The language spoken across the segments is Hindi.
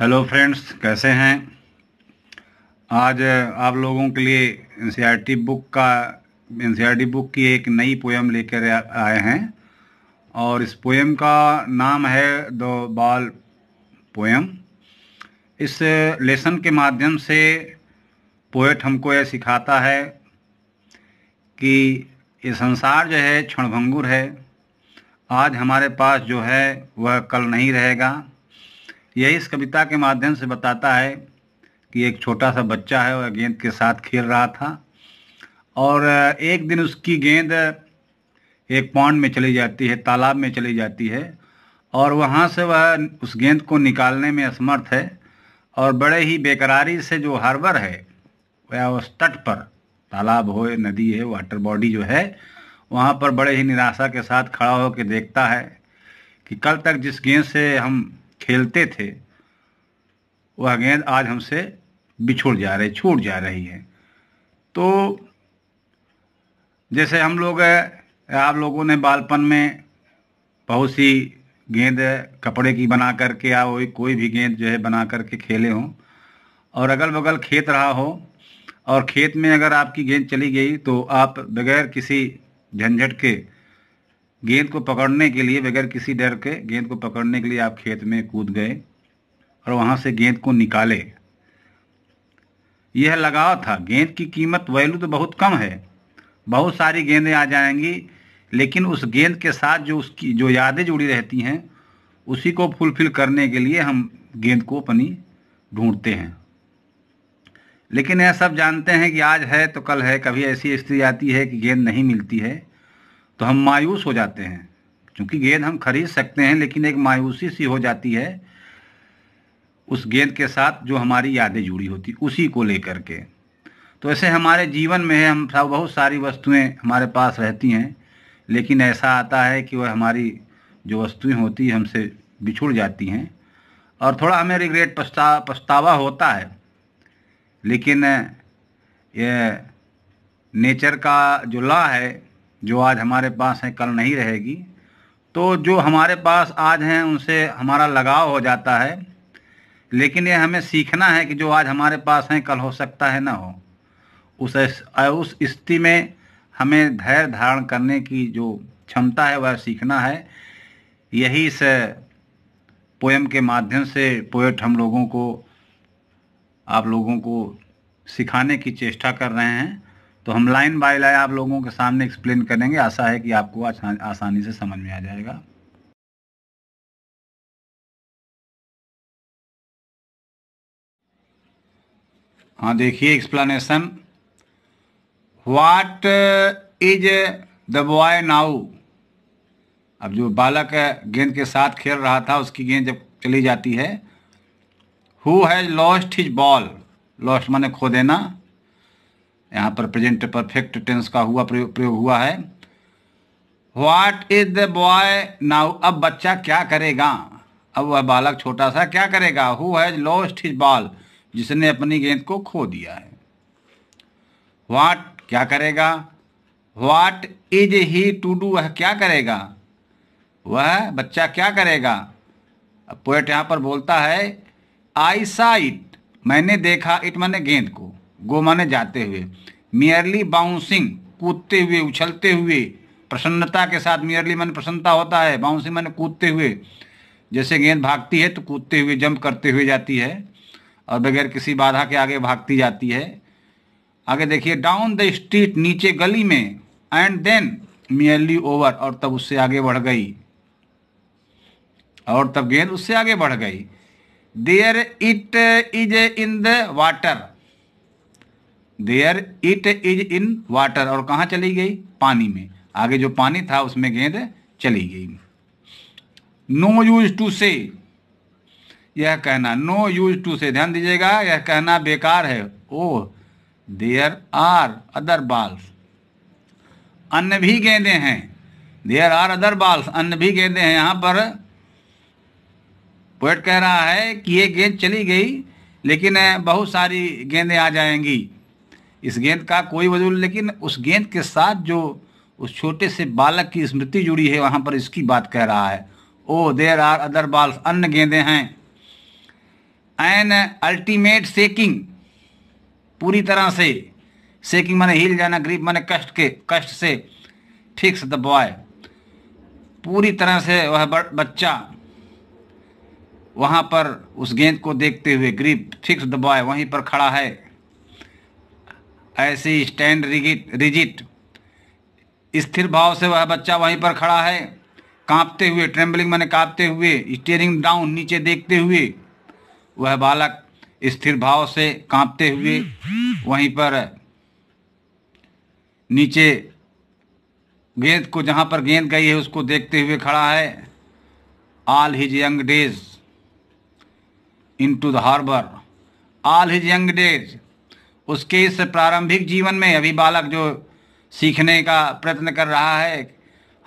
हेलो फ्रेंड्स कैसे हैं आज आप लोगों के लिए एन बुक e का एन बुक e की एक नई पोएम लेकर आए हैं और इस पोएम का नाम है द बाल पोएम इस लेसन के माध्यम से पोएट हमको यह सिखाता है कि ये संसार जो है क्षणभंगुर है आज हमारे पास जो है वह कल नहीं रहेगा यही इस कविता के माध्यम से बताता है कि एक छोटा सा बच्चा है वह गेंद के साथ खेल रहा था और एक दिन उसकी गेंद एक पॉन्ड में चली जाती है तालाब में चली जाती है और वहाँ से वह उस गेंद को निकालने में असमर्थ है और बड़े ही बेकरारी से जो हार्बर है वह उस तट पर तालाब हो नदी है वाटर बॉडी जो है वहाँ पर बड़े ही निराशा के साथ खड़ा होकर देखता है कि कल तक जिस गेंद से हम खेलते थे वह गेंद आज हमसे बिछुड़ जा रही छूट जा रही है तो जैसे हम लोग आप लोगों ने बालपन में बहुत सी गेंद कपड़े की बना करके या वही कोई भी गेंद जो है बना करके खेले हों और अगल बगल खेत रहा हो और खेत में अगर आपकी गेंद चली गई तो आप बगैर किसी झंझट के गेंद को पकड़ने के लिए बगैर किसी डर के गेंद को पकड़ने के लिए आप खेत में कूद गए और वहाँ से गेंद को निकाले यह लगाव था गेंद की कीमत वैल्यू तो बहुत कम है बहुत सारी गेंदें आ जाएंगी लेकिन उस गेंद के साथ जो उसकी जो यादें जुड़ी रहती हैं उसी को फुलफिल करने के लिए हम गेंद को अपनी ढूंढते हैं लेकिन यह सब जानते हैं कि आज है तो कल है कभी ऐसी स्थिति आती है कि गेंद नहीं मिलती है तो हम मायूस हो जाते हैं क्योंकि गेंद हम खरीद सकते हैं लेकिन एक मायूसी सी हो जाती है उस गेंद के साथ जो हमारी यादें जुड़ी होती उसी को लेकर के तो ऐसे हमारे जीवन में है हम बहुत सारी वस्तुएं हमारे पास रहती हैं लेकिन ऐसा आता है कि वह हमारी जो वस्तुएं होती हमसे बिछुड़ जाती हैं और थोड़ा हमें रिग्रेट पछता पछतावा होता है लेकिन ये नेचर का जो लॉ है जो आज हमारे पास हैं कल नहीं रहेगी तो जो हमारे पास आज हैं उनसे हमारा लगाव हो जाता है लेकिन ये हमें सीखना है कि जो आज हमारे पास हैं कल हो सकता है ना हो उस उस स्थिति में हमें धैर्य धारण करने की जो क्षमता है वह सीखना है यही इस पोएम के माध्यम से पोएट हम लोगों को आप लोगों को सिखाने की चेष्टा कर रहे हैं तो हम लाइन बाय लाइन आप लोगों के सामने एक्सप्लेन करेंगे आशा है कि आपको हाँ, आसानी से समझ में आ जाएगा हाँ देखिए explanation what is the boy now अब जो बालक गेंद के साथ खेल रहा था उसकी गेंद जब चली जाती है who has lost his ball lost माने खो देना यहाँ पर प्रेजेंट परफेक्ट टेंस का हुआ प्रयोग हुआ है what is the boy now अब बच्चा क्या करेगा अब वह बालक छोटा सा क्या करेगा who has lost his ball जिसने अपनी गेंद को खो दिया है वाट क्या करेगा what is he to do वह क्या करेगा वह बच्चा क्या करेगा पोएट यहाँ पर बोलता है आई साइट मैंने देखा इट मैंने गेंद को गो माने जाते हुए मियरली बाउंसिंग कूदते हुए उछलते हुए प्रसन्नता के साथ मियरली मन प्रसन्नता होता है बाउंसिंग मैंने कूदते हुए जैसे गेंद भागती है तो कूदते हुए जंप करते हुए जाती है और बगैर किसी बाधा के आगे भागती जाती है आगे देखिए डाउन द स्ट्रीट नीचे गली में एंड देन मियरली ओवर और तब उससे आगे बढ़ गई और तब गेंद उससे आगे बढ़ गई there it is in the water there it is in water और कहाँ चली गई पानी में आगे जो पानी था उसमें गेंद चली गई नो यूज टू से यह कहना नो यूज टू से ध्यान दीजिएगा यह कहना बेकार है O there are other balls अन्य भी गेंदे हैं देयर आर अदर बाल्स अन्य भी गेंदे हैं यहाँ पर पोइट कह रहा है कि ये गेंद चली गई लेकिन बहुत सारी गेंदें आ जाएंगी इस गेंद का कोई वजूल लेकिन उस गेंद के साथ जो उस छोटे से बालक की स्मृति जुड़ी है वहाँ पर इसकी बात कह रहा है O there are other balls अन्य गेंदे हैं एन अल्टीमेट सेकिंग पूरी तरह से सेकिंग माने हिल जाना ग्रीप माने कष्ट के कष्ट से फिक्स द बॉय पूरी तरह से वह बच्चा वहाँ पर उस गेंद को देखते हुए ग्रीप फिक्स द बॉय वहीं पर खड़ा है ऐसे स्टैंड रिजिट रिजिट स्थिर भाव से वह बच्चा वहीं पर खड़ा है कांपते हुए ट्रेम्बलिंग मैंने कांपते हुए स्टेयरिंग डाउन नीचे देखते हुए वह बालक स्थिर भाव से कांपते हुए वहीं पर नीचे गेंद को जहाँ पर गेंद गई है उसको देखते हुए खड़ा है all his young days into the harbour all his young days उसके इस प्रारंभिक जीवन में अभी बालक जो सीखने का प्रयत्न कर रहा है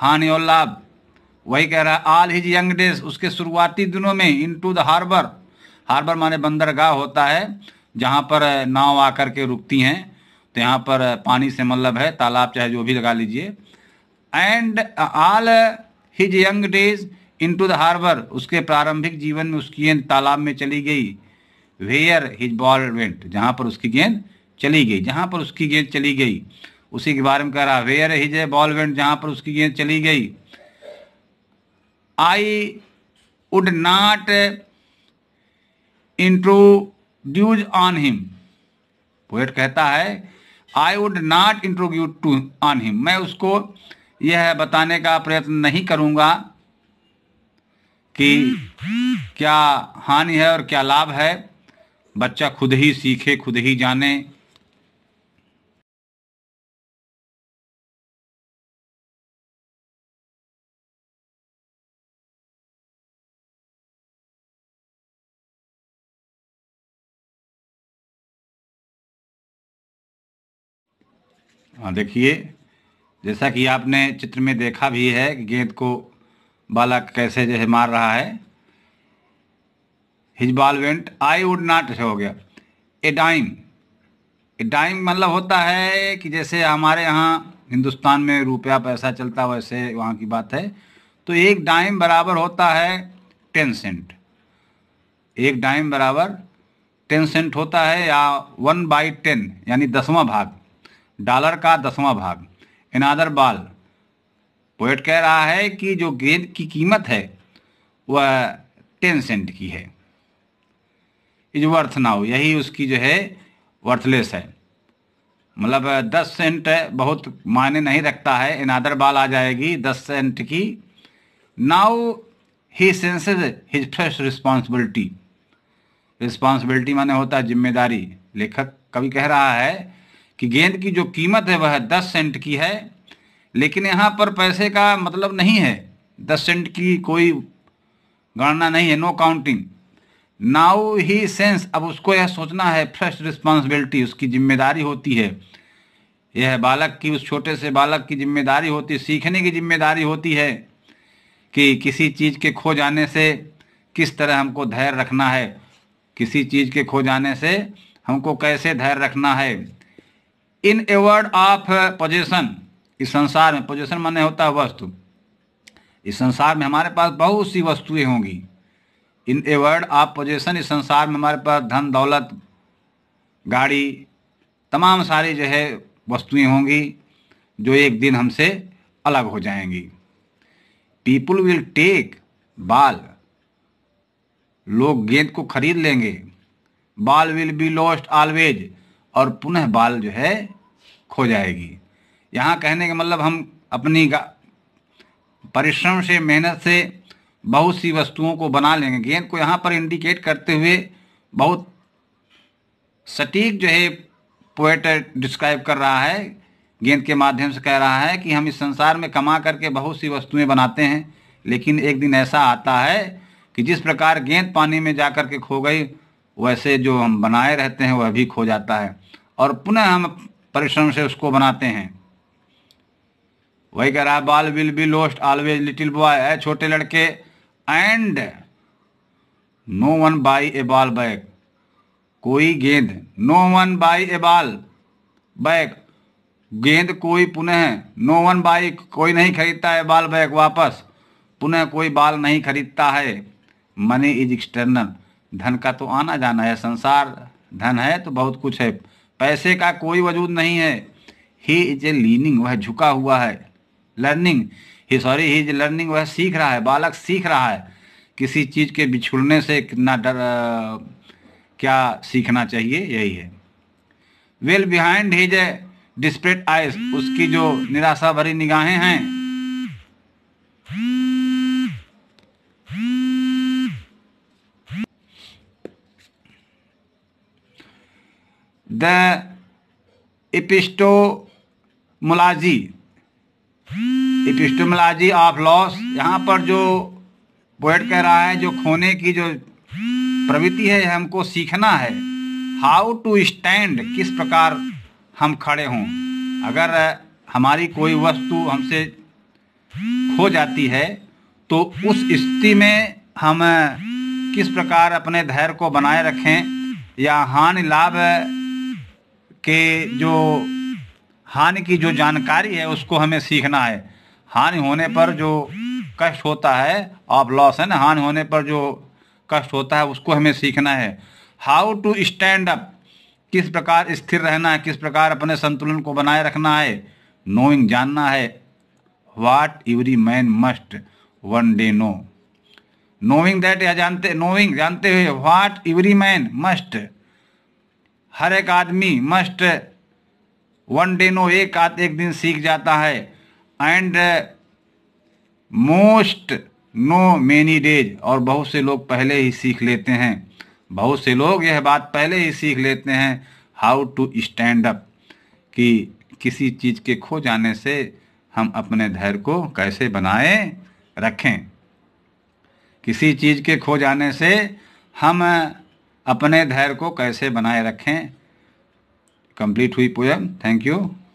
हानि और लाभ वही कह रहा है आल हिज यंग डेज उसके शुरुआती दिनों में into the harbour harbour माने बंदरगाह होता है जहाँ पर नाव आकर के रुकती हैं तो यहाँ पर पानी से मतलब है तालाब चाहे जो भी लगा लीजिए and all his young days into the harbour उसके प्रारंभिक जीवन में उसकी तालाब में चली गई वेयर हिज बॉल वेंट जहाँ पर उसकी गेंद चली गई जहाँ पर उसकी गेंद चली गई उसी के बारे में कह रहा where his a ball went जहाँ पर उसकी गेंद चली गई I would not introduce on him poet कहता है I would not introduce to on him मैं उसको यह बताने का प्रयत्न नहीं करूँगा कि क्या हानि है और क्या लाभ है बच्चा खुद ही सीखे खुद ही जाने हाँ देखिए जैसा कि आपने चित्र में देखा भी है कि गेंद को बालक कैसे जो है मार रहा है his went I would not हो गया ए डाइम ए डाइम मतलब होता है कि जैसे हमारे यहाँ हिंदुस्तान में रुपया पैसा चलता वैसे वहाँ की बात है तो एक डाइम बराबर होता है टेन सेंट एक डाइम बराबर टेन सेंट होता है या वन बाई टेन यानी दसवां भाग डॉलर का दसवां भाग इन बाल पोएट कह रहा है कि जो गेंद की कीमत है वह टेन सेंट की है इज वर्थ नाउ यही उसकी जो है वर्थलेस है मतलब दस सेंट बहुत मायने नहीं रखता है इन अदर बाल आ जाएगी दस सेंट की now he senses his fresh responsibility responsibility माने होता है जिम्मेदारी लेखक कवि कह रहा है कि गेंद की जो कीमत है वह दस सेंट की है लेकिन यहाँ पर पैसे का मतलब नहीं है दस सेंट की कोई गणना नहीं है no counting now he sense अब उसको यह सोचना है फर्स्ट रिस्पॉन्सिबिलिटी उसकी जिम्मेदारी होती है यह बालक की उस छोटे से बालक की जिम्मेदारी होती है सीखने की जिम्मेदारी होती है कि किसी चीज़ के खो जाने से किस तरह हमको धैर्य रखना है किसी चीज़ के खो जाने से हमको कैसे धैर्य रखना है in a world of position इस संसार में पोजिशन माने होता है वस्तु इस संसार में हमारे पास बहुत सी वस्तुएं होंगी इन ए वर्ड आप पोजेशन इस संसार में हमारे पास धन दौलत गाड़ी तमाम सारी जो है वस्तुएं होंगी जो एक दिन हमसे अलग हो जाएंगी पीपुल विल टेक बाल लोग गेंद को खरीद लेंगे बाल विल बी लॉस्ट ऑलवेज और पुनः बाल जो है खो जाएगी यहाँ कहने का मतलब हम अपनी परिश्रम से मेहनत से बहुत सी वस्तुओं को बना लेंगे गेंद को यहाँ पर इंडिकेट करते हुए बहुत सटीक जो है पोएट डिस्क्राइब कर रहा है गेंद के माध्यम से कह रहा है कि हम इस संसार में कमा करके बहुत सी वस्तुएं बनाते हैं लेकिन एक दिन ऐसा आता है कि जिस प्रकार गेंद पानी में जा करके के खो गई वैसे जो हम बनाए रहते हैं वह भी खो जाता है और पुनः हम परिश्रम से उसको बनाते हैं वही कह रहा है ball will be lost always little boy है छोटे लड़के and no one buy a ball back कोई गेंद no one buy a ball back गेंद कोई पुनः नो वन बाई कोई नहीं खरीदता है बॉल बैक वापस पुनः कोई बाल नहीं खरीदता है मनी इज एक्सटर्नल धन का तो आना जाना है संसार धन है तो बहुत कुछ है पैसे का कोई वजूद नहीं है ही इज ए लीनिंग वह झुका हुआ है learning he sorry he is learning वह सीख रहा है बालक सीख रहा है किसी चीज़ के बिछुड़ने से कितना डर क्या सीखना चाहिए यही है well behind his a desperate eyes उसकी जो निराशा भरी निगाहें हैं the epistemology epistemology of loss यहाँ पर जो पोइट कह रहा है जो खोने की जो प्रवृत्ति है हमको सीखना है हाउ टू स्टैंड किस प्रकार हम खड़े हों अगर हमारी कोई वस्तु हमसे खो जाती है तो उस स्थिति में हम किस प्रकार अपने धैर्य को बनाए रखें या हानि लाभ के जो हानि की जो जानकारी है उसको हमें सीखना है हानि होने पर जो कष्ट होता है ऑफ लॉस है ना हानि होने पर जो कष्ट होता है उसको हमें सीखना है हाउ टू स्टैंड अप किस प्रकार स्थिर रहना है किस प्रकार अपने संतुलन को बनाए रखना है नोइंग जानना है what every man must one day know knowing that या जानते नोइंग जानते हुए वाट एवरी मैन मस्ट हर एक आदमी मस्ट वन डे नो एक आद, एक दिन सीख जाता है and most no many days और बहुत से लोग पहले ही सीख लेते हैं बहुत से लोग यह बात पहले ही सीख लेते हैं हाउ टू स्टैंड अप कि किसी चीज़ के खो जाने से हम अपने धैर्य को कैसे बनाए रखें किसी चीज़ के खो जाने से हम uh, अपने धैर्य को कैसे बनाए रखें कंप्लीट हुई पोयम थैंक यू